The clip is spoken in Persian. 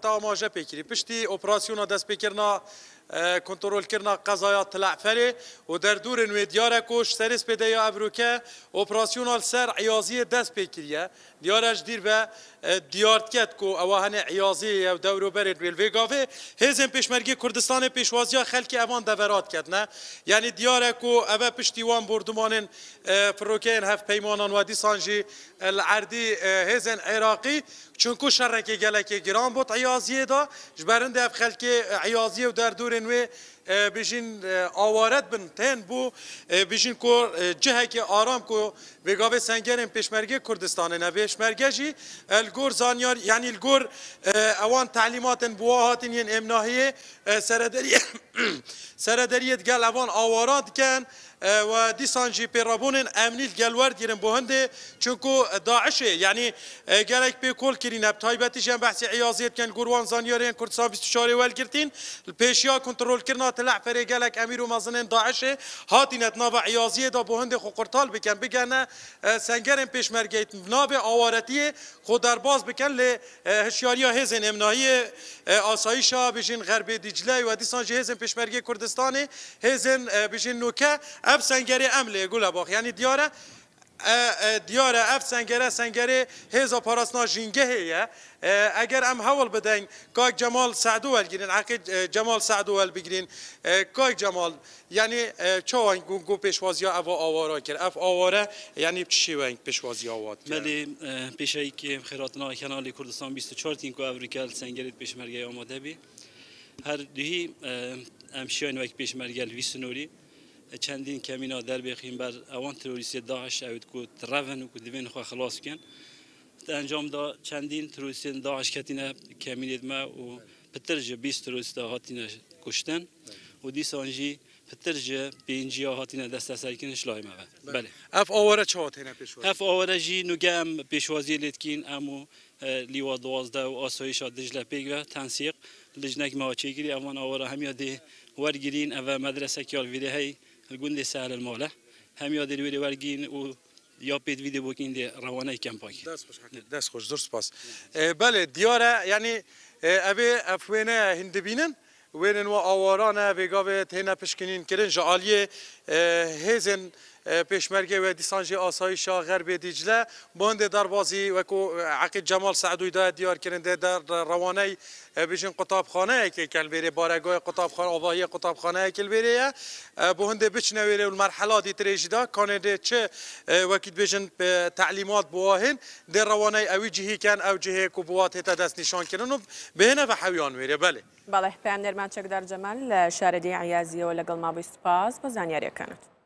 کتاب ما پیکری پشتی اپراسیونا دست پیکرنا کنترل کردن قضايا طلع فری و در دور نوی دیار کوش سرس بده یا ابروکه اپراسیونال سر عیازی دست پیکریه دیارش دیر و دیارت کت کو اوهن عیازی یا دورو برد ویل ویگاوه هزم پیشمرگی کردستان پیشوازی خلک اوان دورات کت نه یعنی دیار کو اوه پشتیوان بردمان فروکین هف پیمانان و دیسانجی العردی هزن عراقی چونکو شرک گلک گران بود عیازی عیازیه دا جبرن دف خلک عیازیه و در دورن وی بیشین آوارت بن تن بو بیشین کو جه که آرام کو وگاوه سنگرین پیشمرگی کردستانه نه پیشمرگی جی الگور زانیار یعنی الگور اوان تعلیماتن بو هاتن ین امناهیه سردری سردریت گل اوان آوارات کن و دیسان جی پیرابونن امنیل گلوار دیرن بهنده چونکو داعشه یعنی گلک پی کول کرین اب تایبتی جن بحث عیازیت کن گروان زانیارین کردستان 24 ول گرتین پیشیا کنترل کرنا طلع فریق لک امیر مازنین داعشه هاتي نتناب عيازيه دا بو هند خو قرطال بكن بگنه پیش پیشمرگیت ناب آوارتی خود در باز بکن لی هشیاری هزن امنایی آسایشا بیشین غرب دجله و دیسان هزن پیشمرگی کردستان هزن بشین نوکه اب سنگری امله گل باخ یعنی دیاره دیاره اف سنگره، سنگره هیزا پاراسنا جنگه هیه اگر ئەگەر حول هەوڵ بدەین کاک جمال سعد گیرین جمال جمال سعد وەل بگرین کاک جەمال یعنی چاوان گونگ و پێشوازیە ئەو ئاوارا کرد اف ئاوارە یعنی پشیوەنگ ملی پیش مەلی پێشەیکی های کانالی کوردستان 24 تین کو ئەوریکال سنگەرێت پێشمەرگی آماده بی هر دوی امشیان پیش پێشمەرگەل وی نوری چندین کمینا در بخیم بر اوان تروریستی داعش اوید کو ترون و کو دوین خواه خلاص کن انجام دا چندین تروریستی داعش کتینه کمینید ما و پترج 20 تروریست هاتینه کشتن و دیسانجی پترج بینجی هاتینه دست کن شلای ما بله. بله اف آوره چه هاتینه پیشوازی؟ اف آوره جی نگه پیشوازی پیشوازی کین، امو لیوا دوازده و آسایش دجله پیگوه تنسیق لجنک مهاچه گیری اوان آوره همیاده ورگیرین او مدرسه کیال ویده گوندی سهل الماله هم یاد دوی ورگین و یا پید ویدیو بکین دی روانه کم پاکی دست خوش حکیم دست خوش زور سپاس بله دیاره یعنی ابی افوینه هندی بینن وینن و آوارانه بگاوه تینا پشکنین کرن جعالیه هیزن و وێ دیسانژی ئاساییشا غەربێ دیجلە بۆندێ دەربازی وەکو عقی جەمال سەعدویدا دیارکردێ دەر ڕەوانەی بژین قطاب خانه بارەگۆی قوتابخان ئاوایی کل کلبێریە بۆ هەندێ بچنەوێرە و مەرحەلاتی ترێژیدا کانێدێ چ وەکیت بێژن تعلیمات بواهن دێ ڕەوانەی ئەوی جیهیکەن ئەو جهەیەک و بوات هێتا دەست نیشانکردن و بهێنە بە حەویان بله بەێ بەڵێ جمال نەرمان چەکدار جەمال لە شارەدی عیازیەوە لەگەڵ مابی سپاس بە